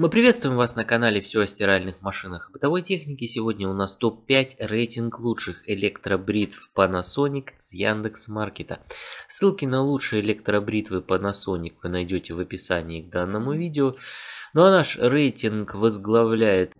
Мы приветствуем вас на канале «Все о стиральных машинах и бытовой технике». Сегодня у нас топ-5 рейтинг лучших электробритв Panasonic с Яндекс Маркета. Ссылки на лучшие электробритвы Panasonic вы найдете в описании к данному видео. Ну а наш рейтинг возглавляет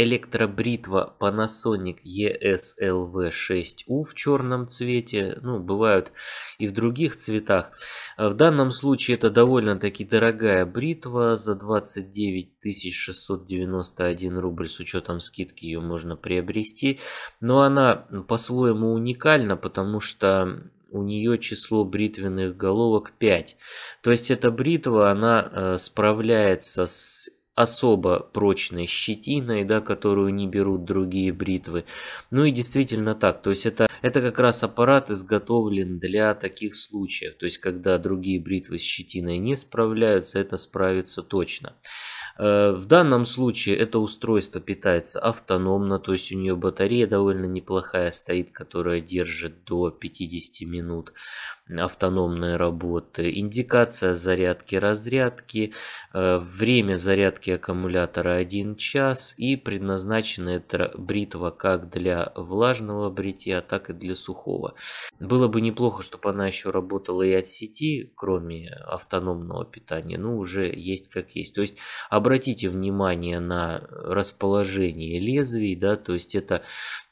Электробритва Panasonic ESLV6U в черном цвете, ну, бывают и в других цветах. А в данном случае это довольно-таки дорогая бритва за 29 691 рубль с учетом скидки ее можно приобрести. Но она по-своему уникальна, потому что у нее число бритвенных головок 5. То есть эта бритва, она э, справляется с особо прочной щетиной, да, которую не берут другие бритвы. Ну и действительно так, то есть это, это как раз аппарат изготовлен для таких случаев, то есть когда другие бритвы с щетиной не справляются, это справится точно. Э, в данном случае это устройство питается автономно, то есть у нее батарея довольно неплохая стоит, которая держит до 50 минут автономной работы. Индикация зарядки-разрядки, э, время зарядки поддержки аккумулятора 1 час и предназначена эта бритва как для влажного бритья, так и для сухого. Было бы неплохо, чтобы она еще работала и от сети, кроме автономного питания, ну уже есть как есть. То есть обратите внимание на расположение лезвий, да, то есть это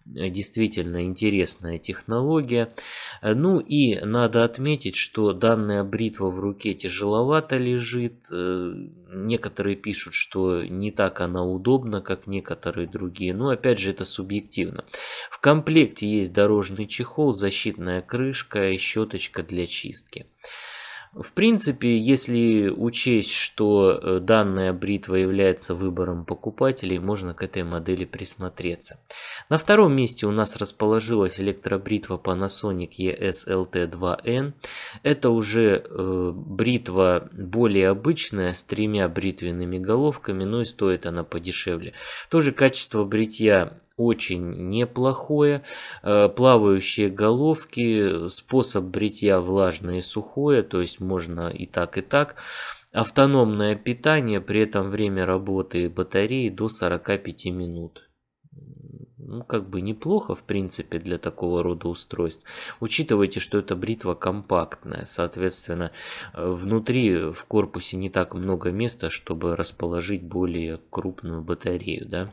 действительно интересная технология. Ну и надо отметить, что данная бритва в руке тяжеловато лежит, э, Некоторые пишут, что не так она удобна, как некоторые другие. Но опять же, это субъективно. В комплекте есть дорожный чехол, защитная крышка и щеточка для чистки. В принципе, если учесть, что э, данная бритва является выбором покупателей, можно к этой модели присмотреться. На втором месте у нас расположилась электробритва Panasonic ESLT2N. Это уже э, бритва более обычная, с тремя бритвенными головками, но и стоит она подешевле. Тоже качество бритья очень неплохое. Э, плавающие головки, способ бритья влажное и сухое, то есть можно и так, и так. Автономное питание, при этом время работы батареи до 45 минут ну, как бы неплохо, в принципе, для такого рода устройств. Учитывайте, что эта бритва компактная, соответственно, э, внутри в корпусе не так много места, чтобы расположить более крупную батарею, да.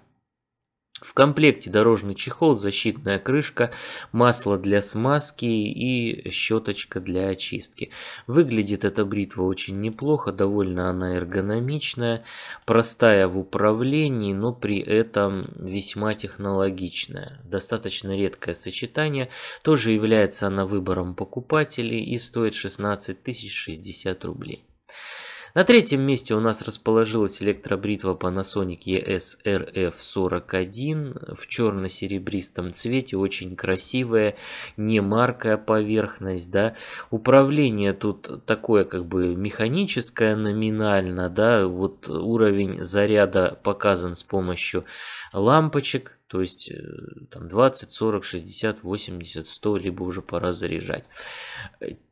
В комплекте дорожный чехол, защитная крышка, масло для смазки и щеточка для очистки. Выглядит эта бритва очень неплохо, довольно она эргономичная, простая в управлении, но при этом весьма технологичная. Достаточно редкое сочетание, тоже является она выбором покупателей и стоит 16 060 рублей. На третьем месте у нас расположилась электробритва Panasonic ESRF41 в черно-серебристом цвете, очень красивая, не маркая поверхность, да. Управление тут такое как бы механическое номинально, да, вот уровень заряда показан с помощью лампочек, то есть э, там 20, 40, 60, 80, 100, либо уже пора заряжать.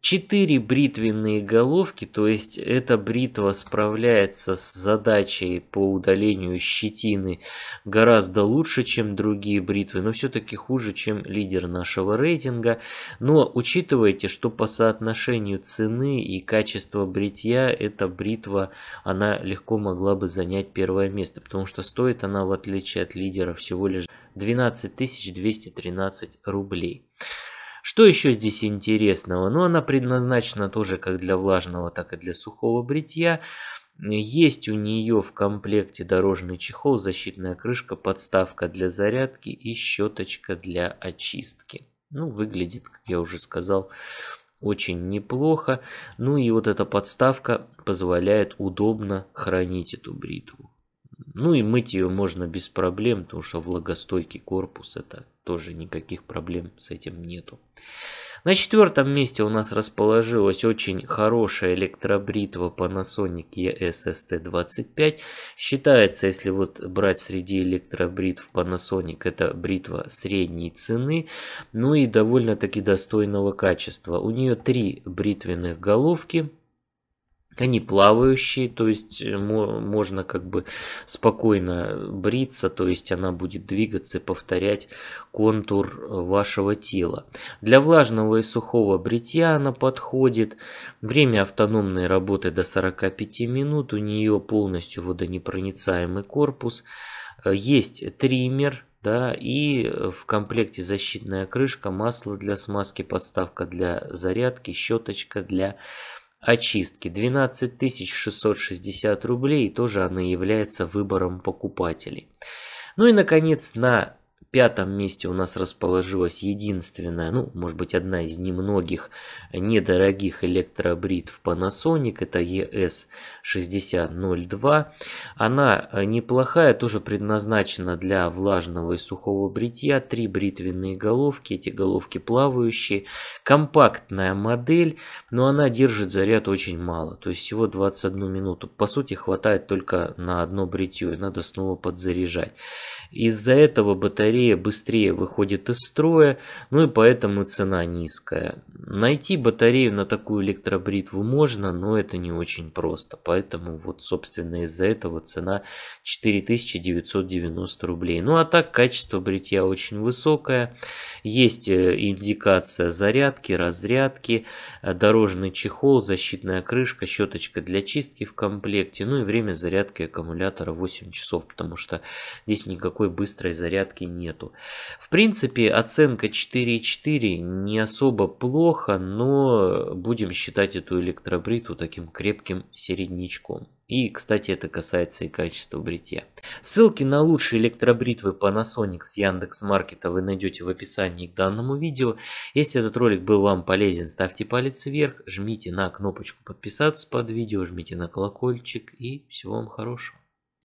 Четыре бритвенные головки, то есть эта бритва справляется с задачей по удалению щетины гораздо лучше, чем другие бритвы, но все-таки хуже, чем лидер нашего рейтинга. Но учитывайте, что по соотношению цены и качества бритья эта бритва, она легко могла бы занять первое место, потому что стоит она, в отличие от лидера, всего лишь 12 213 рублей. Что еще здесь интересного? Ну, она предназначена тоже как для влажного, так и для сухого бритья. Есть у нее в комплекте дорожный чехол, защитная крышка, подставка для зарядки и щеточка для очистки. Ну, выглядит, как я уже сказал, очень неплохо. Ну и вот эта подставка позволяет удобно хранить эту бритву. Ну и мыть ее можно без проблем, потому что влагостойкий корпус это тоже никаких проблем с этим нету. На четвертом месте у нас расположилась очень хорошая электробритва Panasonic ESST25. Считается, если вот брать среди электробритв Panasonic, это бритва средней цены, ну и довольно-таки достойного качества. У нее три бритвенных головки, они плавающие, то есть э, можно как бы спокойно бриться, то есть она будет двигаться и повторять контур э, вашего тела. Для влажного и сухого бритья она подходит. Время автономной работы до 45 минут, у нее полностью водонепроницаемый корпус. Э, есть триммер, да, и в комплекте защитная крышка, масло для смазки, подставка для зарядки, щеточка для очистки 12 660 рублей, тоже она является выбором покупателей. Ну и, наконец, на пятом месте у нас расположилась единственная, ну, может быть, одна из немногих недорогих электробритв Panasonic, это ES6002. Она э, неплохая, тоже предназначена для влажного и сухого бритья, три бритвенные головки, эти головки плавающие, компактная модель, но она держит заряд очень мало, то есть всего 21 минуту. По сути, хватает только на одно бритье, и надо снова подзаряжать. Из-за этого батарея быстрее, быстрее выходит из строя, ну и поэтому цена низкая. Найти батарею на такую электробритву можно, но это не очень просто. Поэтому вот, собственно, из-за этого цена 4990 рублей. Ну а так, качество бритья очень высокое. Есть э, индикация зарядки, разрядки, э, дорожный чехол, защитная крышка, щеточка для чистки в комплекте, ну и время зарядки аккумулятора 8 часов, потому что здесь никакой быстрой зарядки нет нету. В принципе, оценка 4,4 не особо плохо, но будем считать эту электробритву таким крепким середнячком. И, кстати, это касается и качества бритья. Ссылки на лучшие электробритвы Panasonic с Яндекс.Маркета вы найдете в описании к данному видео. Если этот ролик был вам полезен, ставьте палец вверх, жмите на кнопочку подписаться под видео, жмите на колокольчик и всего вам хорошего.